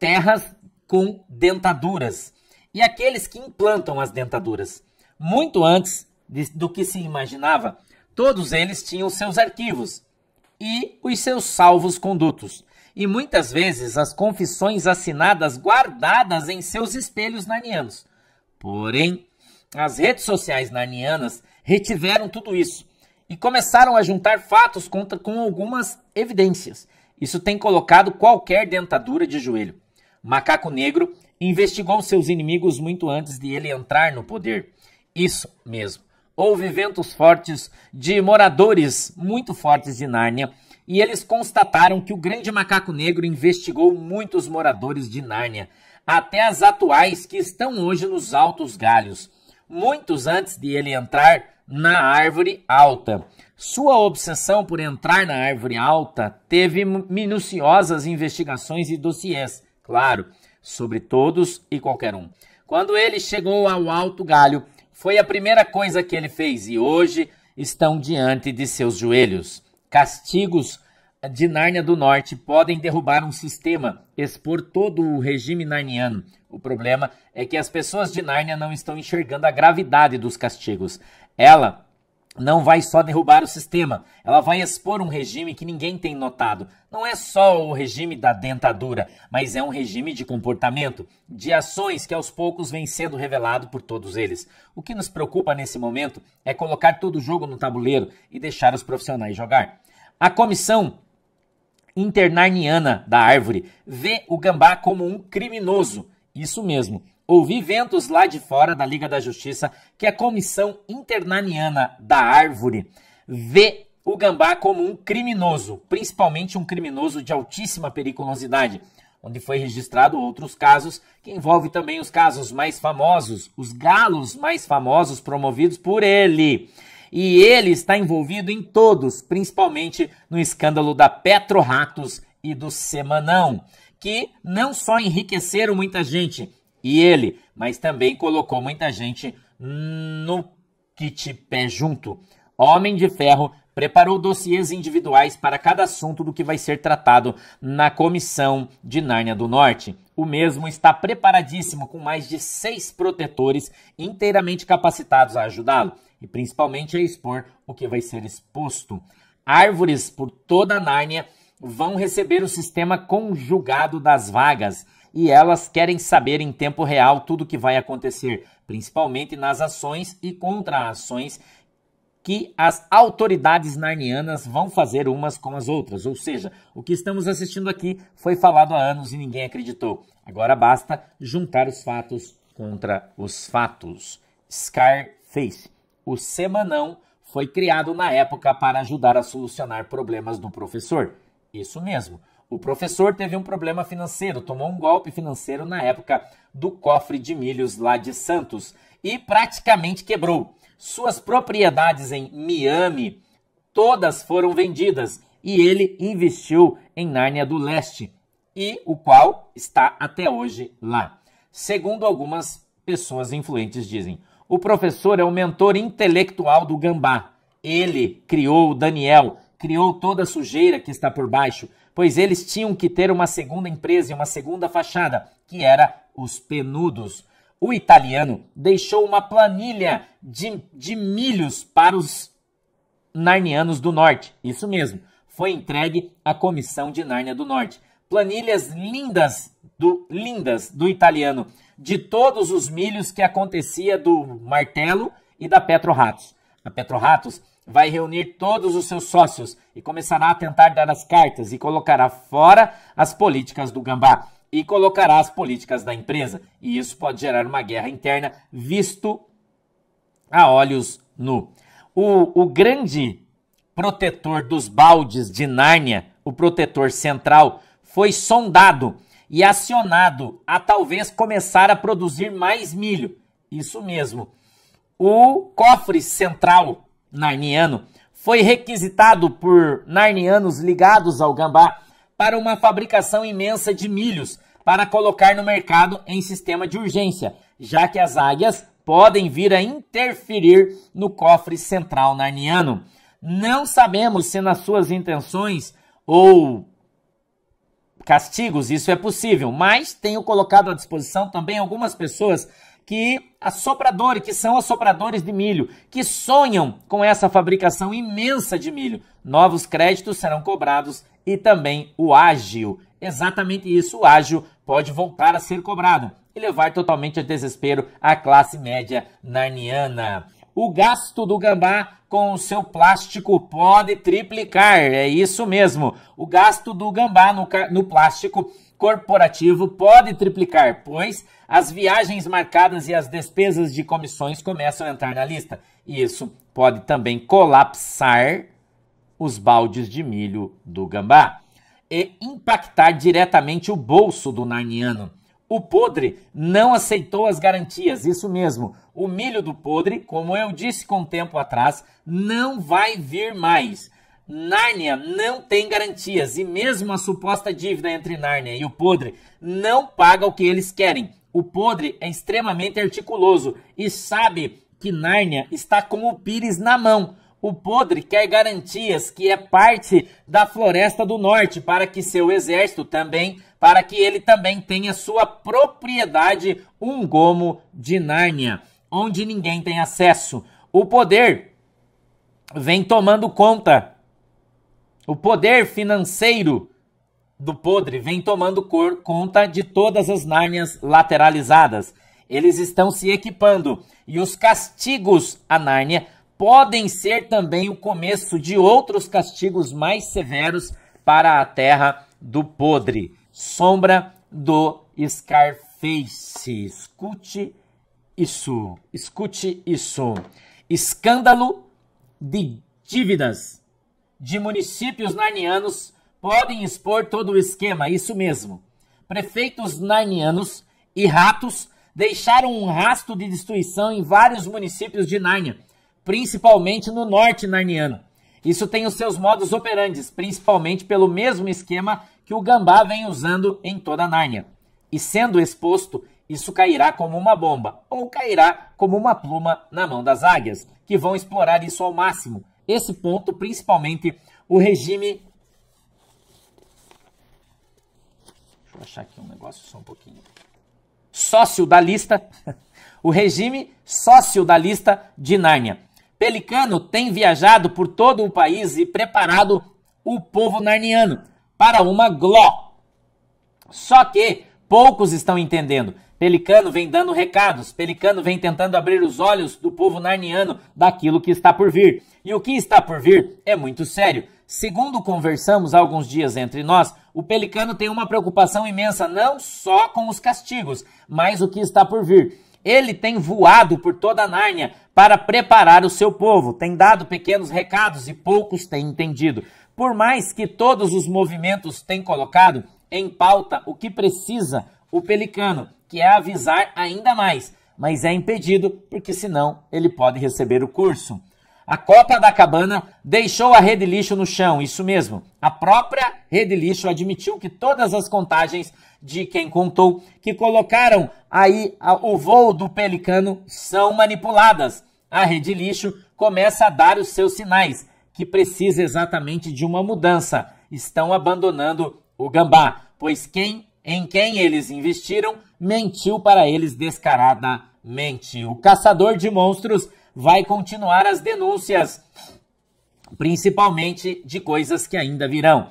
terras com dentaduras e aqueles que implantam as dentaduras. Muito antes de, do que se imaginava, todos eles tinham seus arquivos e os seus salvos condutos, e muitas vezes as confissões assinadas guardadas em seus espelhos narnianos. Porém, as redes sociais narnianas retiveram tudo isso e começaram a juntar fatos contra, com algumas evidências. Isso tem colocado qualquer dentadura de joelho. Macaco Negro investigou seus inimigos muito antes de ele entrar no poder. Isso mesmo. Houve ventos fortes de moradores muito fortes de Nárnia e eles constataram que o Grande Macaco Negro investigou muitos moradores de Nárnia, até as atuais que estão hoje nos altos galhos, muitos antes de ele entrar na árvore alta. Sua obsessão por entrar na árvore alta teve minuciosas investigações e dossiês claro, sobre todos e qualquer um. Quando ele chegou ao Alto Galho, foi a primeira coisa que ele fez e hoje estão diante de seus joelhos. Castigos de Nárnia do Norte podem derrubar um sistema, expor todo o regime narniano. O problema é que as pessoas de Nárnia não estão enxergando a gravidade dos castigos. Ela não vai só derrubar o sistema, ela vai expor um regime que ninguém tem notado. Não é só o regime da dentadura, mas é um regime de comportamento, de ações que aos poucos vem sendo revelado por todos eles. O que nos preocupa nesse momento é colocar todo o jogo no tabuleiro e deixar os profissionais jogar. A comissão internarniana da árvore vê o gambá como um criminoso. Isso mesmo, Ouvi ventos lá de fora da Liga da Justiça que a é Comissão Internaniana da Árvore vê o gambá como um criminoso, principalmente um criminoso de altíssima periculosidade, onde foi registrado outros casos que envolvem também os casos mais famosos, os galos mais famosos promovidos por ele. E ele está envolvido em todos, principalmente no escândalo da Petro Ratos e do Semanão, que não só enriqueceram muita gente, e ele, mas também colocou muita gente no kit pé junto. Homem de Ferro preparou dossiês individuais para cada assunto do que vai ser tratado na Comissão de Nárnia do Norte. O mesmo está preparadíssimo com mais de seis protetores inteiramente capacitados a ajudá-lo e principalmente a expor o que vai ser exposto. Árvores por toda a Nárnia vão receber o sistema conjugado das vagas e elas querem saber em tempo real tudo o que vai acontecer, principalmente nas ações e contra-ações que as autoridades narnianas vão fazer umas com as outras. Ou seja, o que estamos assistindo aqui foi falado há anos e ninguém acreditou. Agora basta juntar os fatos contra os fatos. Scarface, o semanão foi criado na época para ajudar a solucionar problemas do professor. Isso mesmo. O professor teve um problema financeiro, tomou um golpe financeiro na época do cofre de milhos lá de Santos e praticamente quebrou. Suas propriedades em Miami todas foram vendidas e ele investiu em Nárnia do Leste, e o qual está até hoje lá. Segundo algumas pessoas influentes dizem, o professor é o mentor intelectual do Gambá. Ele criou o Daniel, criou toda a sujeira que está por baixo, pois eles tinham que ter uma segunda empresa e uma segunda fachada, que era os Penudos. O italiano deixou uma planilha de, de milhos para os narnianos do norte. Isso mesmo, foi entregue à Comissão de Nárnia do Norte. Planilhas lindas do lindas do italiano de todos os milhos que acontecia do martelo e da Ratos. A Ratos vai reunir todos os seus sócios e começará a tentar dar as cartas e colocará fora as políticas do gambá e colocará as políticas da empresa. E isso pode gerar uma guerra interna, visto a olhos nu. O, o grande protetor dos baldes de Nárnia, o protetor central, foi sondado e acionado a talvez começar a produzir mais milho. Isso mesmo. O cofre central narniano foi requisitado por narnianos ligados ao gambá para uma fabricação imensa de milhos para colocar no mercado em sistema de urgência, já que as águias podem vir a interferir no cofre central narniano. Não sabemos se nas suas intenções ou castigos isso é possível, mas tenho colocado à disposição também algumas pessoas que assopradores, que são assopradores de milho, que sonham com essa fabricação imensa de milho. Novos créditos serão cobrados e também o ágil. Exatamente isso, o ágil pode voltar a ser cobrado e levar totalmente a desespero a classe média narniana. O gasto do gambá com o seu plástico pode triplicar, é isso mesmo. O gasto do gambá no, no plástico corporativo pode triplicar, pois as viagens marcadas e as despesas de comissões começam a entrar na lista. E isso pode também colapsar os baldes de milho do gambá e impactar diretamente o bolso do narniano. O podre não aceitou as garantias, isso mesmo. O milho do podre, como eu disse com tempo atrás, não vai vir mais. Nárnia não tem garantias e mesmo a suposta dívida entre Nárnia e o podre não paga o que eles querem. O podre é extremamente articuloso e sabe que Nárnia está com o Pires na mão. O podre quer garantias que é parte da Floresta do Norte para que seu exército também, para que ele também tenha sua propriedade, um gomo de Nárnia, onde ninguém tem acesso. O poder vem tomando conta o poder financeiro do podre vem tomando cor, conta de todas as nárnias lateralizadas. Eles estão se equipando e os castigos à Nárnia podem ser também o começo de outros castigos mais severos para a terra do podre. Sombra do Scarface. Escute isso. Escute isso. Escândalo de dívidas de municípios narnianos podem expor todo o esquema, isso mesmo. Prefeitos narnianos e ratos deixaram um rastro de destruição em vários municípios de Nárnia, principalmente no norte narniano. Isso tem os seus modos operantes, principalmente pelo mesmo esquema que o gambá vem usando em toda Nárnia. E sendo exposto, isso cairá como uma bomba, ou cairá como uma pluma na mão das águias, que vão explorar isso ao máximo, esse ponto, principalmente o regime. Deixa eu achar aqui um negócio só um pouquinho. Sócio da lista. o regime sócio da lista de Nárnia. Pelicano tem viajado por todo o país e preparado o povo narniano para uma gló. Só que poucos estão entendendo. Pelicano vem dando recados, Pelicano vem tentando abrir os olhos do povo narniano daquilo que está por vir. E o que está por vir é muito sério. Segundo conversamos alguns dias entre nós, o Pelicano tem uma preocupação imensa não só com os castigos, mas o que está por vir. Ele tem voado por toda a Nárnia para preparar o seu povo, tem dado pequenos recados e poucos têm entendido. Por mais que todos os movimentos têm colocado em pauta o que precisa o Pelicano, que é avisar ainda mais, mas é impedido porque senão ele pode receber o curso. A Copa da Cabana deixou a rede lixo no chão, isso mesmo. A própria rede lixo admitiu que todas as contagens de quem contou que colocaram aí o voo do pelicano são manipuladas. A rede lixo começa a dar os seus sinais que precisa exatamente de uma mudança. Estão abandonando o gambá, pois quem em quem eles investiram, mentiu para eles descaradamente. O caçador de monstros vai continuar as denúncias, principalmente de coisas que ainda virão.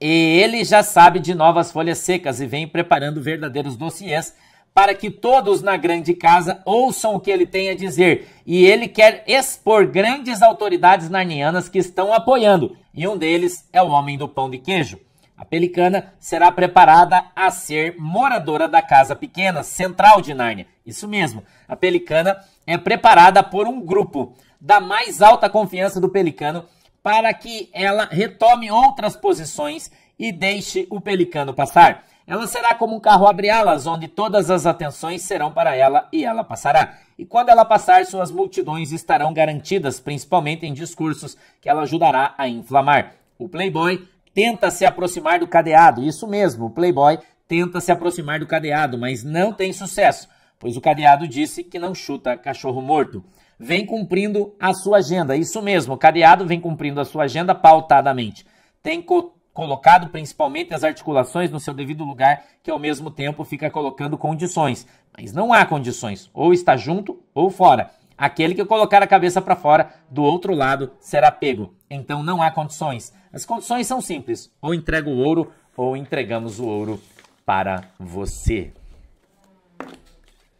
Ele já sabe de novas folhas secas e vem preparando verdadeiros dossiês para que todos na grande casa ouçam o que ele tem a dizer. E ele quer expor grandes autoridades narnianas que estão apoiando, e um deles é o homem do pão de queijo. A Pelicana será preparada a ser moradora da Casa Pequena Central de Nárnia. Isso mesmo, a Pelicana é preparada por um grupo da mais alta confiança do Pelicano para que ela retome outras posições e deixe o Pelicano passar. Ela será como um carro abre-alas, onde todas as atenções serão para ela e ela passará. E quando ela passar, suas multidões estarão garantidas, principalmente em discursos que ela ajudará a inflamar. O Playboy tenta se aproximar do cadeado. Isso mesmo, o Playboy tenta se aproximar do cadeado, mas não tem sucesso, pois o cadeado disse que não chuta cachorro morto. Vem cumprindo a sua agenda. Isso mesmo, o cadeado vem cumprindo a sua agenda pautadamente. Tem co colocado principalmente as articulações no seu devido lugar, que ao mesmo tempo fica colocando condições. Mas não há condições, ou está junto ou fora. Aquele que colocar a cabeça para fora do outro lado será pego. Então não há condições. As condições são simples: ou entrega o ouro ou entregamos o ouro para você.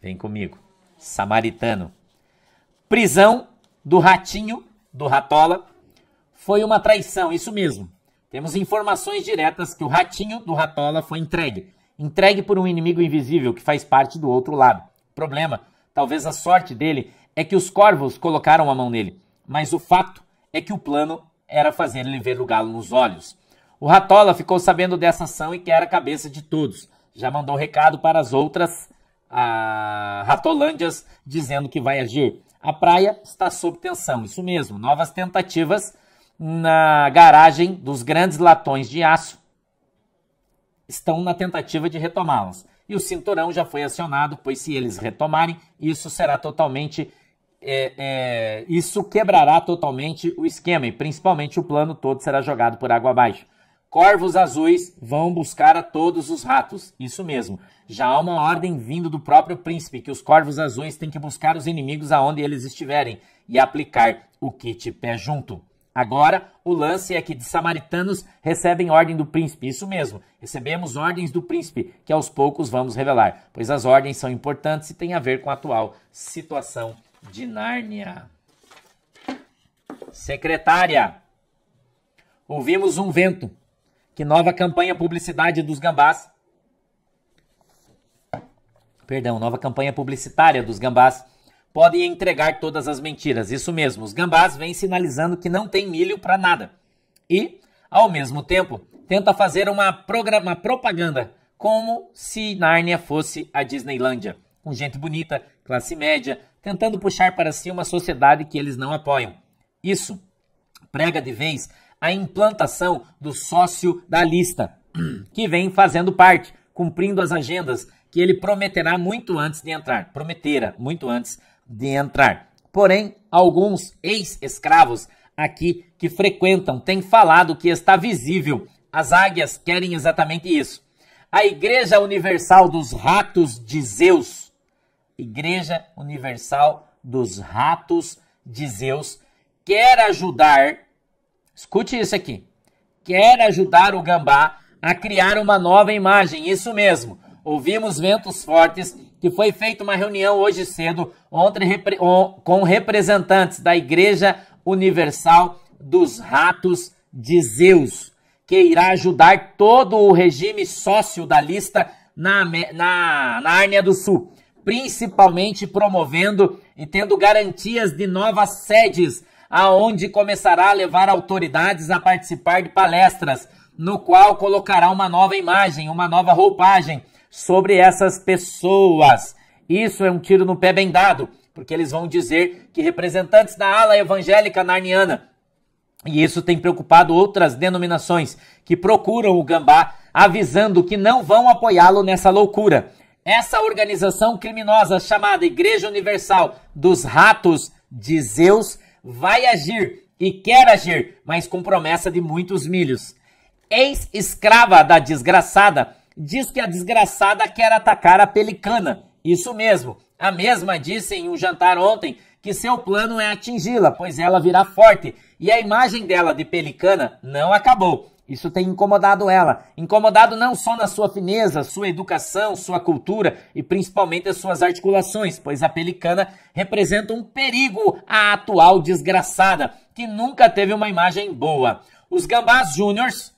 Vem comigo. Samaritano. Prisão do ratinho, do ratola, foi uma traição, isso mesmo. Temos informações diretas que o ratinho do ratola foi entregue. Entregue por um inimigo invisível que faz parte do outro lado. Problema: talvez a sorte dele é que os corvos colocaram a mão nele, mas o fato é que o plano era fazer ele ver o galo nos olhos. O Ratola ficou sabendo dessa ação e era a cabeça de todos. Já mandou recado para as outras a... ratolândias dizendo que vai agir. A praia está sob tensão, isso mesmo. Novas tentativas na garagem dos grandes latões de aço estão na tentativa de retomá los E o cinturão já foi acionado, pois se eles retomarem, isso será totalmente é, é, isso quebrará totalmente o esquema e principalmente o plano todo será jogado por água abaixo. Corvos azuis vão buscar a todos os ratos. Isso mesmo. Já há uma ordem vindo do próprio príncipe que os corvos azuis têm que buscar os inimigos aonde eles estiverem e aplicar o kit pé junto. Agora, o lance é que de samaritanos recebem ordem do príncipe. Isso mesmo, recebemos ordens do príncipe, que aos poucos vamos revelar, pois as ordens são importantes e têm a ver com a atual situação de Nárnia. Secretária, ouvimos um vento. Que nova campanha publicidade dos gambás. Perdão, nova campanha publicitária dos gambás podem entregar todas as mentiras. Isso mesmo, os gambás vêm sinalizando que não tem milho para nada. E, ao mesmo tempo, tenta fazer uma, propaganda como se Nárnia fosse a Disneylândia. Com gente bonita, classe média, tentando puxar para si uma sociedade que eles não apoiam. Isso prega de vez a implantação do sócio da lista, que vem fazendo parte, cumprindo as agendas que ele prometerá muito antes de entrar, prometera muito antes de entrar. Porém, alguns ex-escravos aqui que frequentam têm falado que está visível. As águias querem exatamente isso. A Igreja Universal dos Ratos de Zeus Igreja Universal dos Ratos de Zeus, quer ajudar, escute isso aqui, quer ajudar o gambá a criar uma nova imagem, isso mesmo. Ouvimos ventos fortes que foi feita uma reunião hoje cedo com representantes da Igreja Universal dos Ratos de Zeus, que irá ajudar todo o regime sócio da lista na, na, na Árnia do Sul principalmente promovendo e tendo garantias de novas sedes, aonde começará a levar autoridades a participar de palestras, no qual colocará uma nova imagem, uma nova roupagem sobre essas pessoas. Isso é um tiro no pé bem dado, porque eles vão dizer que representantes da ala evangélica narniana, e isso tem preocupado outras denominações que procuram o gambá, avisando que não vão apoiá-lo nessa loucura. Essa organização criminosa chamada Igreja Universal dos Ratos de Zeus vai agir e quer agir, mas com promessa de muitos milhos. Ex-escrava da desgraçada diz que a desgraçada quer atacar a pelicana. Isso mesmo, a mesma disse em um jantar ontem que seu plano é atingi-la, pois ela virá forte. E a imagem dela de pelicana não acabou. Isso tem incomodado ela. Incomodado não só na sua fineza, sua educação, sua cultura e principalmente as suas articulações, pois a pelicana representa um perigo à atual desgraçada, que nunca teve uma imagem boa. Os gambás júniors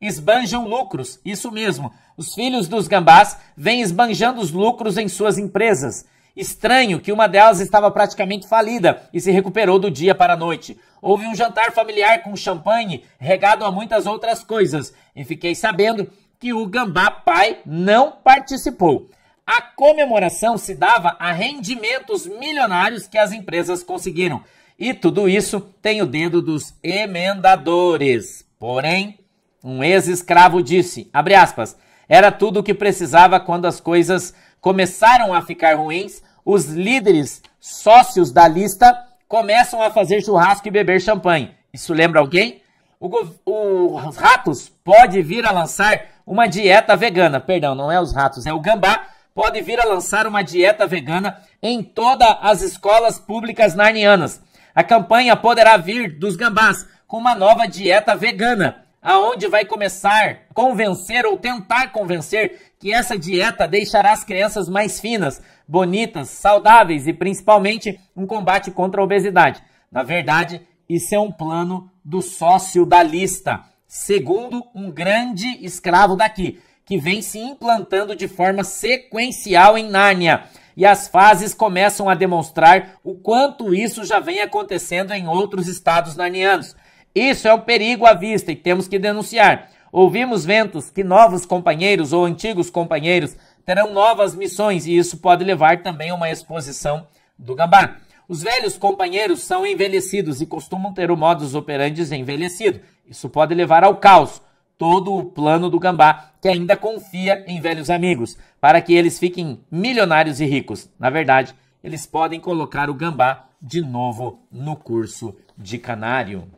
esbanjam lucros, isso mesmo. Os filhos dos gambás vêm esbanjando os lucros em suas empresas. Estranho que uma delas estava praticamente falida e se recuperou do dia para a noite. Houve um jantar familiar com champanhe, regado a muitas outras coisas, e fiquei sabendo que o Gambá Pai não participou. A comemoração se dava a rendimentos milionários que as empresas conseguiram. E tudo isso tem o dedo dos emendadores. Porém, um ex-escravo disse, aspas, era tudo o que precisava quando as coisas começaram a ficar ruins, os líderes sócios da lista começam a fazer churrasco e beber champanhe. Isso lembra alguém? O, o, os ratos pode vir a lançar uma dieta vegana. Perdão, não é os ratos, é o gambá. Pode vir a lançar uma dieta vegana em todas as escolas públicas narnianas. A campanha poderá vir dos gambás com uma nova dieta vegana aonde vai começar convencer ou tentar convencer que essa dieta deixará as crianças mais finas, bonitas, saudáveis e principalmente um combate contra a obesidade. Na verdade, isso é um plano do sócio da lista, segundo um grande escravo daqui, que vem se implantando de forma sequencial em Nárnia. E as fases começam a demonstrar o quanto isso já vem acontecendo em outros estados narnianos. Isso é um perigo à vista e temos que denunciar. Ouvimos ventos que novos companheiros ou antigos companheiros terão novas missões e isso pode levar também a uma exposição do gambá. Os velhos companheiros são envelhecidos e costumam ter o modus operandi envelhecido. Isso pode levar ao caos. Todo o plano do gambá que ainda confia em velhos amigos para que eles fiquem milionários e ricos. Na verdade, eles podem colocar o gambá de novo no curso de canário.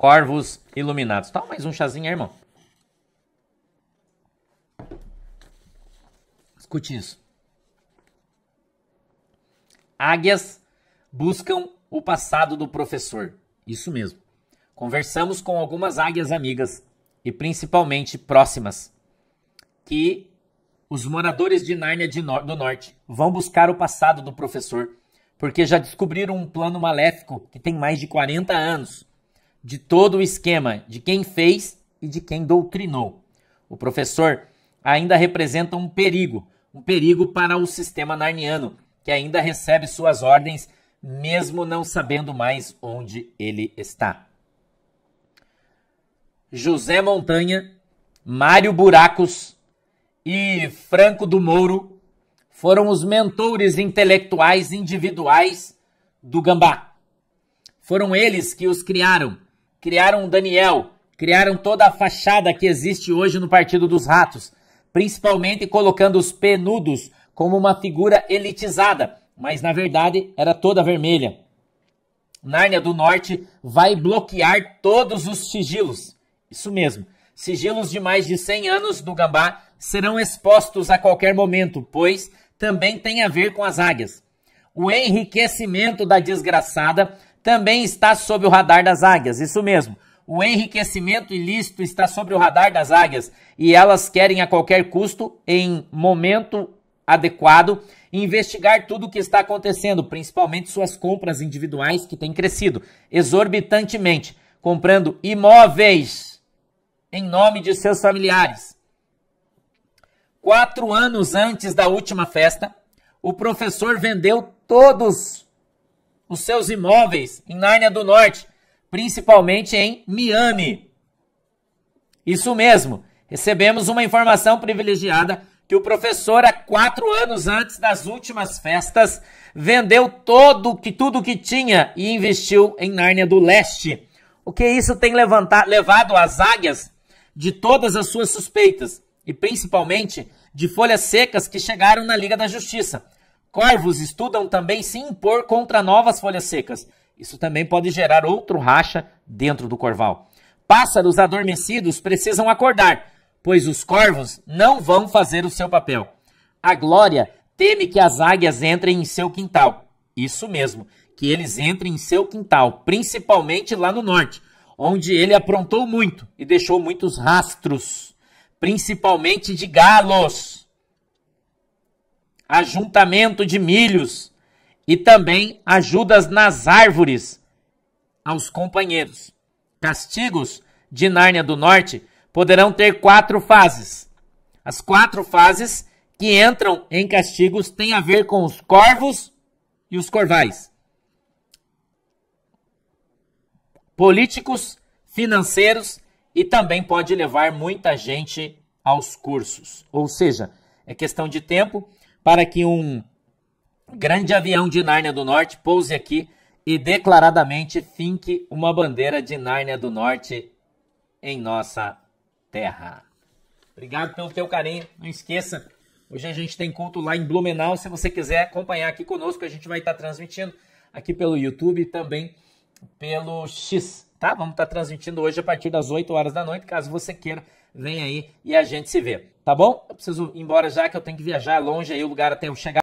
Corvos Iluminados. Toma mais um chazinho aí, irmão. Escute isso. Águias buscam o passado do professor. Isso mesmo. Conversamos com algumas águias amigas e principalmente próximas que os moradores de Nárnia de no do Norte vão buscar o passado do professor porque já descobriram um plano maléfico que tem mais de 40 anos de todo o esquema de quem fez e de quem doutrinou. O professor ainda representa um perigo, um perigo para o sistema narniano, que ainda recebe suas ordens, mesmo não sabendo mais onde ele está. José Montanha, Mário Buracos e Franco do Mouro foram os mentores intelectuais individuais do Gambá. Foram eles que os criaram criaram o Daniel, criaram toda a fachada que existe hoje no Partido dos Ratos, principalmente colocando os penudos como uma figura elitizada, mas na verdade era toda vermelha. Nárnia do Norte vai bloquear todos os sigilos. Isso mesmo. Sigilos de mais de 100 anos do gambá serão expostos a qualquer momento, pois também tem a ver com as águias. O enriquecimento da desgraçada também está sob o radar das águias, isso mesmo. O enriquecimento ilícito está sob o radar das águias e elas querem a qualquer custo, em momento adequado, investigar tudo o que está acontecendo, principalmente suas compras individuais que têm crescido exorbitantemente, comprando imóveis em nome de seus familiares. Quatro anos antes da última festa, o professor vendeu todos os seus imóveis em Nárnia do Norte, principalmente em Miami. Isso mesmo, recebemos uma informação privilegiada que o professor, há quatro anos antes das últimas festas, vendeu todo que tudo que tinha e investiu em Nárnia do Leste. O que isso tem levantar, levado as águias de todas as suas suspeitas e principalmente de folhas secas que chegaram na Liga da Justiça. Corvos estudam também se impor contra novas folhas secas. Isso também pode gerar outro racha dentro do corval. Pássaros adormecidos precisam acordar, pois os corvos não vão fazer o seu papel. A Glória teme que as águias entrem em seu quintal. Isso mesmo, que eles entrem em seu quintal, principalmente lá no norte, onde ele aprontou muito e deixou muitos rastros, principalmente de galos ajuntamento de milhos e também ajudas nas árvores aos companheiros. Castigos de Nárnia do Norte poderão ter quatro fases. As quatro fases que entram em castigos têm a ver com os corvos e os corvais. Políticos, financeiros e também pode levar muita gente aos cursos. Ou seja, é questão de tempo para que um grande avião de Nárnia do Norte pouse aqui e declaradamente finque uma bandeira de Nárnia do Norte em nossa terra. Obrigado pelo teu carinho. Não esqueça, hoje a gente tem culto lá em Blumenau. Se você quiser acompanhar aqui conosco, a gente vai estar transmitindo aqui pelo YouTube e também pelo X, tá? Vamos estar transmitindo hoje a partir das 8 horas da noite. Caso você queira, vem aí e a gente se vê. Tá bom? Eu preciso ir embora já que eu tenho que viajar longe aí o lugar até eu chegar.